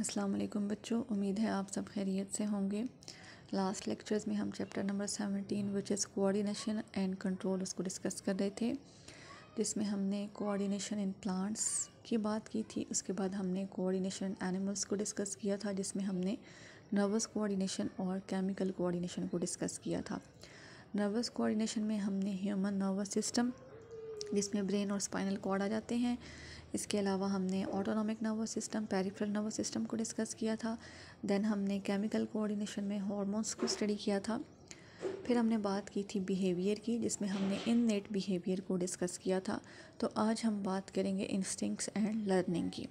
अस्सलाम बच्चों उम्मीद है आप सब खैरियत से होंगे लास्ट लेक्चर्स में हम chapter number seventeen which is coordination and control उसको डिस्कस कर रहे थे जिसमें हमने कोऑर्डिनेशन इन प्लांट्स की बात की थी उसके बाद हमने कोऑर्डिनेशन एनिमल्स को डिस्कस किया था जिसमें हमने नर्वस कोऑर्डिनेशन और केमिकल कोऑर्डिनेशन को डिस्कस किया था नर्वस कोऑर्डिनेशन में हमने ह्यूमन नर्वस सिस्टम जिसमें ब्रेन और स्पाइनल कॉर्ड आ जाते हैं इसके अलावा हमने autonomic nervous system peripheral nervous system को डिस्कस किया था देन हमने केमिकल कोऑर्डिनेशन में हॉर्मोन्स को स्टडी किया था फिर हमने बात की थी बिहेवियर की जिसमें हमने इन नेट बिहेवियर को डिस्कस किया था तो आज हम बात करेंगे इंस्टिंक्ट्स एंड लर्निंग की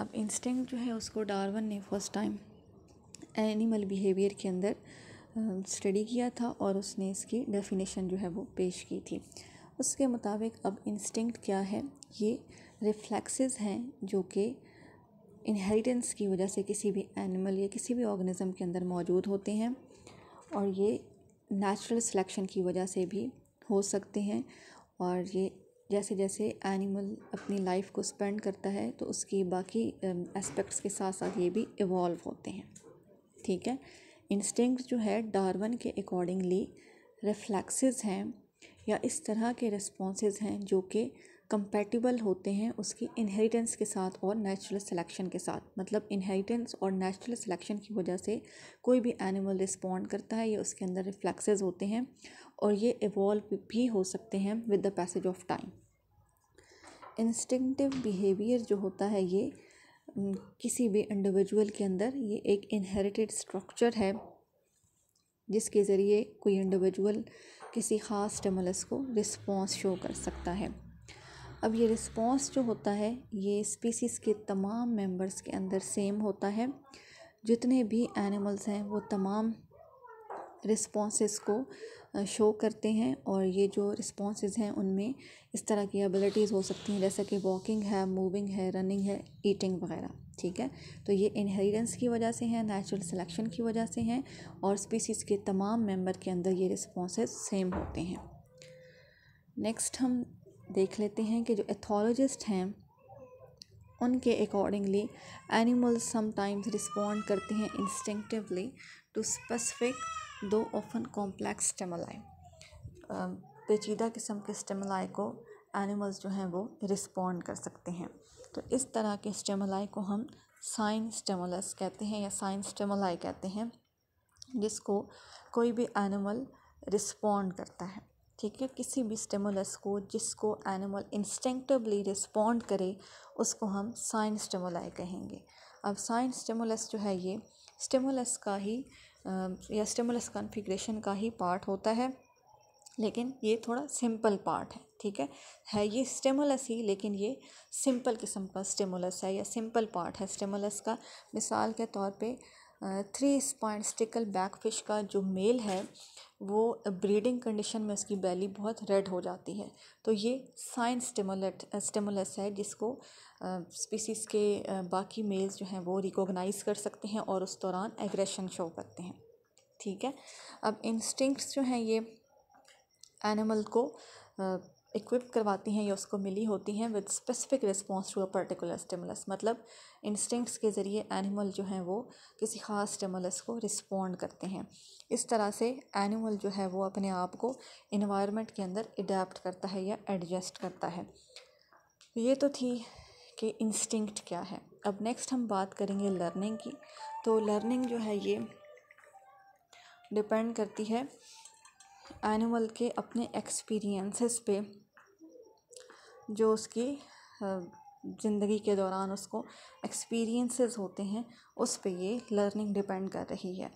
अब इंस्टिंक्ट जो है उसको डार्वन ने फर्स्ट टाइम एनिमल बिहेवियर के अंदर स्टडी किया था और उसने इसकी डेफिनेशन जो है वो पेश की थी उसके मुताबिक अब इंस्टिंक्ट क्या है ये रिफ्लेक्सेस हैं जो कि इनहेरिटेंस की वजह से किसी भी एनिमल या किसी भी ऑर्गेनिज्म के अंदर मौजूद होते हैं और ये नेचुरल सिलेक्शन की वजह से भी हो सकते हैं और ये जैसे जैसे एनिमल अपनी लाइफ को स्पेंड करता है तो उसकी बाकी एस्पेक्ट्स के साथ साथ ये भी इवॉल्व होते हैं ठीक है इंस्टिंक्ट जो है डार्वन के अकॉर्डिंगली रिफ्लेक्सेस हैं या इस तरह के रिस्पॉन्सेज हैं जो कि कंपेटिबल होते हैं उसकी इनहेरिटेंस के साथ और नेचुरल सिलेक्शन के साथ मतलब इनहेरिटेंस और नेचुरल सिलेक्शन की वजह से कोई भी एनिमल रिस्पॉन्ड करता है या उसके अंदर रिफ्लेक्सेज होते हैं और ये इवॉल्व भी हो सकते हैं with the passage of time instinctive behaviour जो होता है ये किसी भी इंडिविजुअल के अंदर ये एक इनहेरिटेड स्ट्रक्चर है जिसके ज़रिए कोई इंडिविजुअल किसी ख़ास स्टिमुलस को रिस्पॉन्स शो कर सकता है अब ये रिस्पॉन्स जो होता है ये स्पीसीज़ के तमाम मेंबर्स के अंदर सेम होता है जितने भी एनिमल्स हैं वो तमाम रिस्पॉन्स को शो करते हैं और ये जो रिस्पॉन्स हैं उनमें इस तरह की एबिलिटीज़ हो सकती हैं जैसे कि वॉकिंग है मूविंग है रनिंग है ईटिंग वगैरह ठीक है तो ये इनहेरिटेंस की वजह से है नेचुरल सिलेक्शन की वजह से हैं और स्पीसीज़ के तमाम मेंबर के अंदर ये रिस्पॉन्सेज सेम होते हैं नेक्स्ट हम देख लेते हैं कि जो एथोलॉजिस्ट हैं उनके अकॉर्डिंगली एनिमल्स समटाइम्स रिस्पॉन्ड करते हैं इंस्टिंक्टिवली टू स्पेसिफिक दो ऑफन कॉम्प्लेक्स स्टेमलाई पेचीदा किस्म के स्टेमलाई को एनिमल्स जो हैं वो रिस्पॉन्ड कर सकते हैं तो इस तरह के स्टेमोलाई को हम साइन स्टेमोलस कहते हैं या साइन स्टेमोलाई कहते हैं जिसको कोई भी एनिमल रिस्पॉन्ड करता है ठीक है किसी भी स्टेमोलस को जिसको एनिमल इंस्टेंटिवली रिस्पॉन्ड करे उसको हम साइन स्टेमोलाई कहेंगे अब साइन स्टेमोलस जो है ये स्टेमोलस का ही आ, या स्टेमोलस कॉन्फ़िगरेशन का ही पार्ट होता है लेकिन ये थोड़ा सिंपल पार्ट है ठीक है है ये स्टेमुलस ही लेकिन ये सिंपल किस्म का स्टेमुलस है या सिंपल पार्ट है स्टेमुलस का मिसाल के तौर पे three spined stickleback fish का जो मेल है वो ब्रीडिंग कंडीशन में उसकी बैली बहुत रेड हो जाती है तो ये साइन स्टेमुलट स्टेमुलस है जिसको स्पीसीज़ के बाकी मेल्स जो हैं वो रिकॉग्नाइज कर सकते हैं और उस दौरान एग्रेशन शो करते हैं ठीक है अब इंस्टिंक्ट्स जो हैं ये एनिमल को इक्विप करवाती हैं या उसको मिली होती हैं with specific response to a particular stimulus मतलब इंस्टिंक्ट्स के ज़रिए एनिमल जो हैं वो किसी ख़ास स्टिमुलस को रिस्पॉन्ड करते हैं इस तरह से एनिमल जो है वो अपने आप को इन्वायरमेंट के अंदर अडेप्ट करता है या एडजस्ट करता है ये तो थी कि इंस्टिंक्ट क्या है अब नेक्स्ट हम बात करेंगे लर्निंग की तो लर्निंग जो है ये डिपेंड करती है एनिमल के अपने एक्सपीरियंसेस पे जो उसकी ज़िंदगी के दौरान उसको एक्सपीरियंसेस होते हैं उस पे ये लर्निंग डिपेंड कर रही है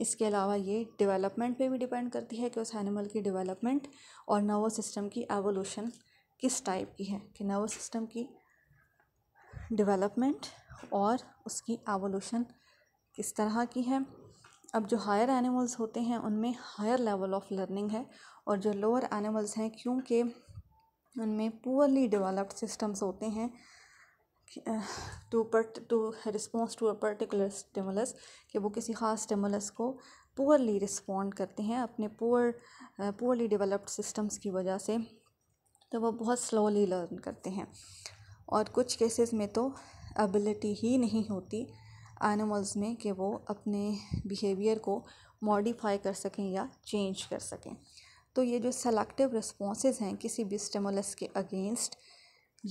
इसके अलावा ये डेवलपमेंट पे भी डिपेंड करती है कि उस एनिमल की डेवलपमेंट और नर्वस सिस्टम की एवोल्यूशन किस टाइप की है कि नर्वस सिस्टम की डेवलपमेंट और उसकी एवोल्यूशन किस तरह की है अब जो हायर एनिमल्स होते हैं उनमें हायर लेवल ऑफ लर्निंग है और जो लोअर एनिमल्स हैं क्योंकि उनमें पुअरली डेवलप्ड सिस्टम्स होते हैं to pert to response to a particular stimulus कि वो किसी ख़ास स्टिमुलस को पुअरली रिस्पॉन्ड करते हैं अपने पुअर पुअरली डेवलप्ड सिस्टम्स की वजह से तो वो बहुत स्लोली लर्न करते हैं और कुछ केसेस में तो एबिलिटी ही नहीं होती एनिमल्स में कि वो अपने बिहेवियर को मॉडिफाई कर सकें या चेंज कर सकें तो ये जो सेलेक्टिव रिस्पॉन्स हैं किसी भी स्टेमुलस के अगेंस्ट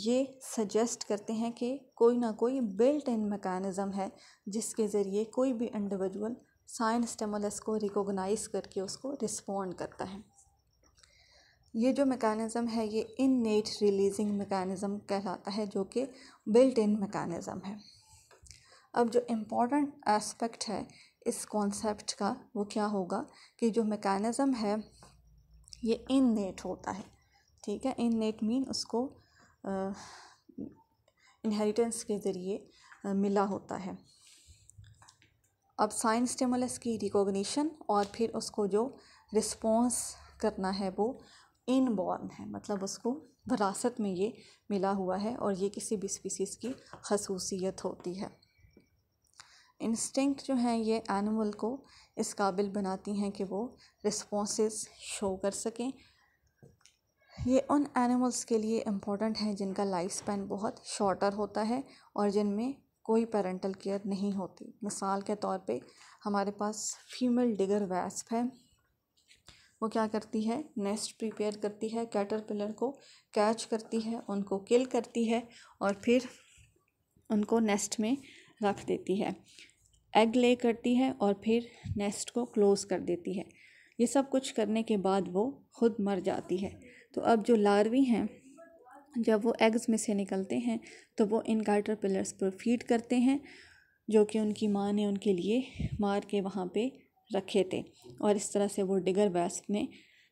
ये सजेस्ट करते हैं कि कोई ना कोई बिल्ट इन मेकानिज़म है जिसके ज़रिए कोई भी इंडिविजुअल साइन स्टेमुलस को रिकोगनाइज करके उसको रिस्पॉन्ड करता है ये जो मेकानिज़म है ये इन नेट रिलीजिंग मेकानिज़म कहलाता है जो कि बिल्ट इन मेकानिज़म है अब जो इम्पोर्टेंट एस्पेक्ट है इस कॉन्सेप्ट का वो क्या होगा कि जो मेकानिज़म है ये इन नेट होता है ठीक है इन नेट मीन उसको इनहेरिटेंस के ज़रिए मिला होता है अब साइन स्टिमुलस की रिकॉग्निशन और फिर उसको जो रिस्पॉन्स करना है वो इनबॉर्न है मतलब उसको विरासत में ये मिला हुआ है और ये किसी भी स्पीसीज़ की खसूसियत होती है इंस्टिंक्ट जो हैं ये एनिमल को इस काबिल बनाती हैं कि वो रिस्पॉन्स शो कर सकें ये उन एनिमल्स के लिए इम्पॉर्टेंट हैं जिनका लाइफ स्पैन बहुत शॉर्टर होता है और जिनमें कोई पेरेंटल केयर नहीं होती मिसाल के तौर पे हमारे पास फीमेल डिगर वैस्प है वो क्या करती है नेस्ट प्रिपेयर करती है कैटरपिलर को कैच करती है उनको किल करती है और फिर उनको नेस्ट में रख देती है एग ले करती है और फिर नेस्ट को क्लोज़ कर देती है ये सब कुछ करने के बाद वो खुद मर जाती है तो अब जो लार्वी हैं जब वो एग्स में से निकलते हैं तो वो इन पिलर्स पर फीड करते हैं जो कि उनकी माँ ने उनके लिए मार के वहाँ पे रखे थे और इस तरह से वो डिगर वेस्ट में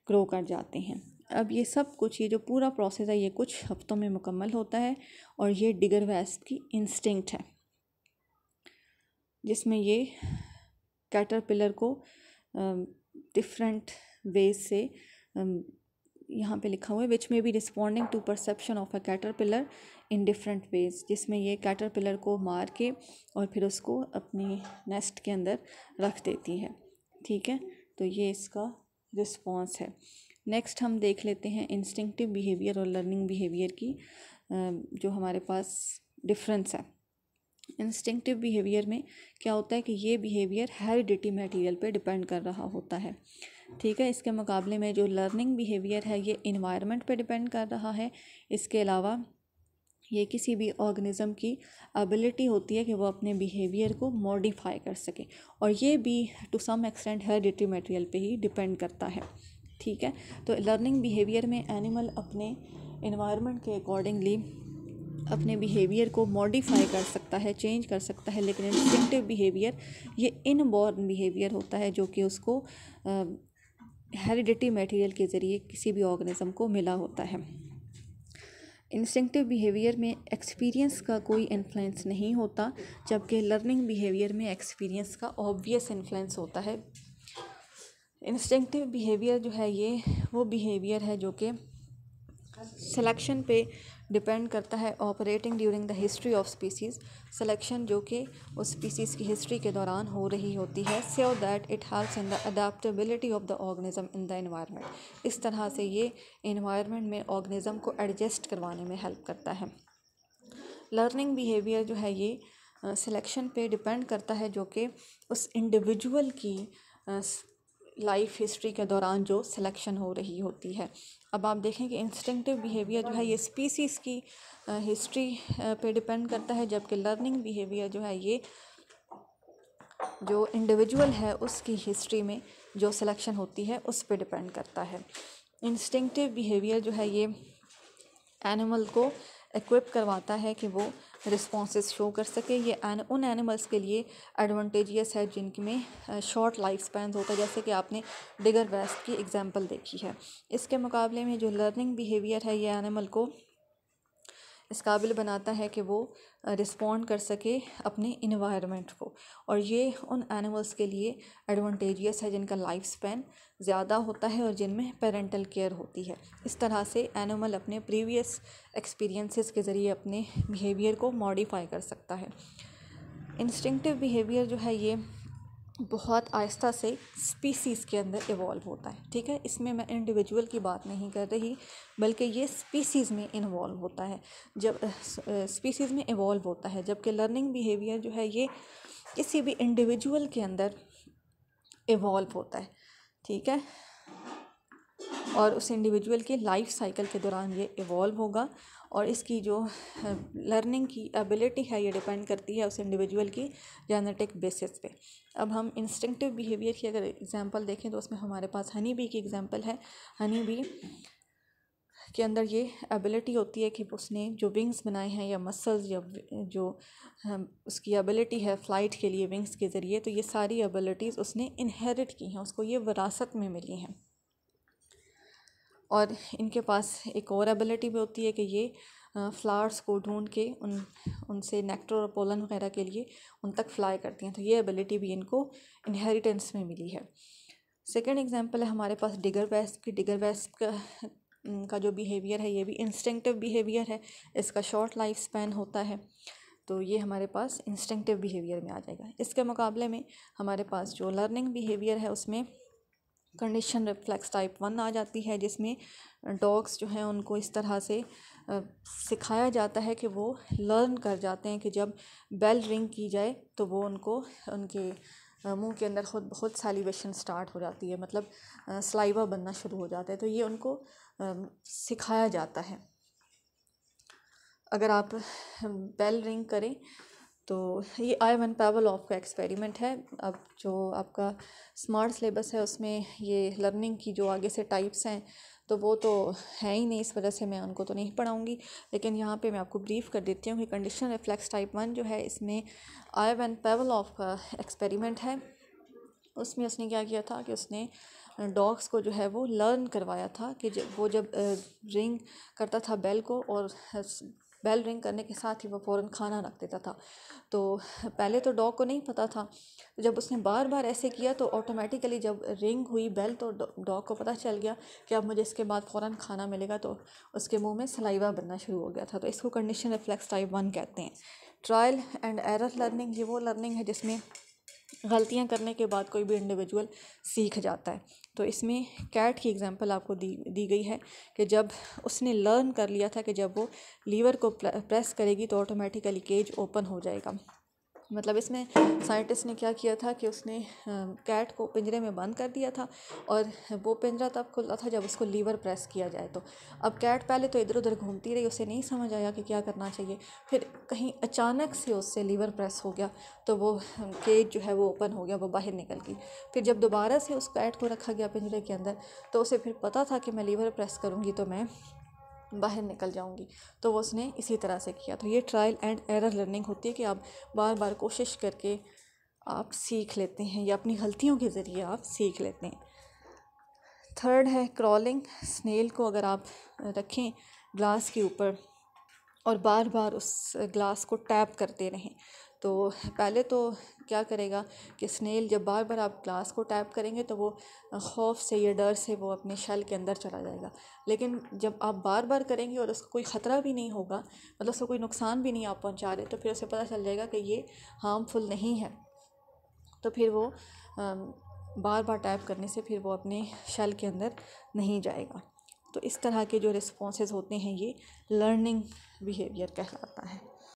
ग्रो कर जाते हैं अब ये सब कुछ ये जो पूरा प्रोसेस है ये कुछ हफ्तों में मुकम्मल होता है और ये डिगर वेस्ट की इंस्टिंक्ट है जिसमें ये कैटरपिलर को डिफरेंट वेज से यहाँ पे लिखा हुआ है विच में be responding to perception of a caterpillar in different ways जिसमें ये कैटरपिलर को मार के और फिर उसको अपनी नेस्ट के अंदर रख देती है ठीक है तो ये इसका रिस्पॉन्स है नेक्स्ट हम देख लेते हैं इंस्टिंक्टिव बिहेवियर और लर्निंग बिहेवियर की जो हमारे पास डिफरेंस है इंस्टिंक्टिव बिहेवियर में क्या होता है कि ये बिहेवियर हेरिडिटी मटेरियल पे डिपेंड कर रहा होता है ठीक है इसके मुकाबले में जो लर्निंग बिहेवियर है ये इन्वायरमेंट पे डिपेंड कर रहा है इसके अलावा ये किसी भी ऑर्गेनिज़म की एबिलिटी होती है कि वो अपने बिहेवियर को मॉडिफाई कर सके और ये भी to some extent heredity material पे ही डिपेंड करता है ठीक है तो लर्निंग बिहेवियर में एनिमल अपने इन्वायरमेंट के अकॉर्डिंगली अपने बिहेवियर को मॉडिफाई कर सकता है चेंज कर सकता है लेकिन इंस्टिंक्टिव बिहेवियर ये इनबॉर्न बिहेवियर होता है जो कि उसको हेरिडिटी मटेरियल के ज़रिए किसी भी ऑर्गेनिज्म को मिला होता है इंस्टिंक्टिव बिहेवियर में एक्सपीरियंस का कोई इन्फ्लुएंस नहीं होता जबकि लर्निंग बिहेवियर में एक्सपीरियंस का ऑब्वियस इन्फ्लुएंस होता है इंस्टिंक्टिव बिहेवियर जो है ये वो बिहेवियर है जो कि सिलेक्शन पे डिपेंड करता है operating during the history of species selection जो कि उस स्पीसीज़ की हिस्ट्री के दौरान हो रही होती है so that it helps in the adaptability of the organism in the environment इस तरह से ये इन्वायरमेंट में ऑर्गेनिज्म को एडजस्ट करवाने में हेल्प करता है लर्निंग बिहेवियर जो है ये सिलेक्शन पे डिपेंड करता है जो कि उस इंडिविजुअल की लाइफ हिस्ट्री के दौरान जो सिलेक्शन हो रही होती है अब आप देखें कि इंस्टिंक्टिव बिहेवियर जो है ये स्पीसीज़ की हिस्ट्री पे डिपेंड करता है जबकि लर्निंग बिहेवियर जो है ये जो इंडिविजुअल है उसकी हिस्ट्री में जो सिलेक्शन होती है उस पर डिपेंड करता है इंस्टिंक्टिव बिहेवियर जो है ये एनिमल को इक्विप करवाता है कि वो रिस्पॉन्स शो कर सके ये एन, उन एनिमल्स के लिए एडवांटेजियस है जिनकी में शॉर्ट लाइफ स्पैन होता है जैसे कि आपने डिगर वेस्ट की एग्जांपल देखी है इसके मुकाबले में जो लर्निंग बिहेवियर है ये एनिमल को इस काबिल बनाता है कि वो रिस्पॉन्ड कर सके अपने इन्वायरमेंट को और ये उन एनिमल्स के लिए एडवांटेजियस है जिनका लाइफ स्पेन ज़्यादा होता है और जिनमें पेरेंटल केयर होती है इस तरह से एनिमल अपने प्रीवियस एक्सपीरियंसेस के ज़रिए अपने बिहेवियर को मॉडिफाई कर सकता है इंस्टिंक्टिव बिहेवियर जो है ये बहुत आहिस्ता से स्पीसीज़ के अंदर इवॉल्व होता है ठीक है इसमें मैं इंडिविजुअल की बात नहीं कर रही बल्कि ये स्पीसीज़ में इन्वॉल्व होता है जब स्पीसीज़ में इवॉल्व होता है जबकि लर्निंग बिहेवियर जो है ये किसी भी इंडिविजुअल के अंदर इवॉल्व होता है ठीक है और उस इंडिविजुअल के लाइफ साइकिल के दौरान ये इवॉल्व होगा और इसकी जो लर्निंग की एबिलिटी है ये डिपेंड करती है उस इंडिविजुअल की जेनेटिक बेसिस पे अब हम इंस्टिंक्टिव बिहेवियर की अगर एग्जांपल देखें तो उसमें हमारे पास हनी बी की एग्जांपल है हनी बी के अंदर ये एबिलिटी होती है कि उसने जो विंग्स बनाए हैं या मसल्स या जो उसकी एबिलिटी है फ़्लाइट के लिए विंग्स के ज़रिए तो ये सारी एबिलिटीज़ उसने इनहेरिट की हैं उसको ये विरासत में मिली हैं और इनके पास एक और एबिलिटी भी होती है कि ये फ्लावर्स को ढूंढ के उन उनसे नेक्टर और पोलन वगैरह के लिए उन तक फ्लाई करती हैं तो ये एबिलिटी भी इनको इनहेरिटेंस में मिली है सेकेंड एग्जाम्पल है हमारे पास डिगर वेस्ट की डिगर वेस्ट का का जो बिहेवियर है ये भी इंस्टिंक्टिव बिहेवियर है इसका शॉर्ट लाइफ स्पैन होता है तो ये हमारे पास इंस्टिंक्टिव बिहेवियर में आ जाएगा इसके मुकाबले में हमारे पास जो लर्निंग बिहेवियर है उसमें कंडीशन रिफ्लेक्स टाइप वन आ जाती है जिसमें डॉग्स जो हैं उनको इस तरह से सिखाया जाता है कि वो लर्न कर जाते हैं कि जब बेल रिंग की जाए तो वो उनको उनके मुंह के अंदर खुद बहुत सेलिब्रेशन स्टार्ट हो जाती है मतलब स्लाइवा बनना शुरू हो जाता है तो ये उनको सिखाया जाता है अगर आप बेल रिंग करें तो ये आई वन पैवल ऑफ का एक्सपेरिमेंट है अब जो आपका स्मार्ट सिलेबस है उसमें ये लर्निंग की जो आगे से टाइप्स हैं तो वो तो है ही नहीं इस वजह से मैं उनको तो नहीं पढ़ाऊँगी लेकिन यहाँ पे मैं आपको ब्रीफ कर देती हूँ कि कंडीशन रिफ्लेक्स टाइप वन जो है इसमें आई वन पैवल ऑफ का एक्सपेरिमेंट है उसमें उसने क्या किया था कि उसने डॉग्स को जो है वो लर्न करवाया था कि जब वो जब रिंग करता था बेल को और बेल रिंग करने के साथ ही वो फ़ौर खाना रख देता था तो पहले तो डॉग को नहीं पता था जब उसने बार बार ऐसे किया तो ऑटोमेटिकली जब रिंग हुई बेल तो डॉग को पता चल गया कि अब मुझे इसके बाद फ़ौर खाना मिलेगा तो उसके मुँह में सलाइवा बनना शुरू हो गया था तो इसको कंडीशन रिफ्लेक्स टाइप वन कहते हैं ट्रायल एंड एरर लर्निंग ये वो लर्निंग है जिसमें गलतियाँ करने के बाद कोई भी इंडिविजुअल सीख जाता है तो इसमें कैट की एग्जांपल आपको दी दी गई है कि जब उसने लर्न कर लिया था कि जब वो लीवर को प्रेस करेगी तो ऑटोमेटिकली केज ओपन हो जाएगा मतलब इसमें साइंटिस्ट ने क्या किया था कि उसने कैट को पिंजरे में बंद कर दिया था और वो पिंजरा तब खुलता था जब उसको लीवर प्रेस किया जाए तो अब कैट पहले तो इधर उधर घूमती रही उसे नहीं समझ आया कि क्या करना चाहिए फिर कहीं अचानक से उससे लीवर प्रेस हो गया तो वो केज जो है वो ओपन हो गया वो बाहर निकल गई फिर जब दोबारा से उस कैट को रखा गया पिंजरे के अंदर तो उसे फिर पता था कि मैं लीवर प्रेस करूँगी तो मैं बाहर निकल जाऊंगी तो वो उसने इसी तरह से किया तो ये ट्रायल एंड एरर लर्निंग होती है कि आप बार बार कोशिश करके आप सीख लेते हैं या अपनी गलतियों के ज़रिए आप सीख लेते हैं थर्ड है क्रॉलिंग स्नेल को अगर आप रखें ग्लास के ऊपर और बार बार उस ग्लास को टैप करते रहें तो पहले तो क्या करेगा कि स्नेल जब बार बार आप ग्लास को टैप करेंगे तो वो खौफ से या डर से वो अपने शैल के अंदर चला जाएगा लेकिन जब आप बार बार करेंगे और उसको कोई ख़तरा भी नहीं होगा मतलब उसको कोई नुकसान भी नहीं आप पहुंचा रहे तो फिर उसे पता चल जाएगा कि ये हार्मफुल नहीं है तो फिर वो बार बार टाइप करने से फिर वो अपने शल के अंदर नहीं जाएगा तो इस तरह के जो रिस्पॉन्स होते हैं ये लर्निंग बिहेवियर कहलाता है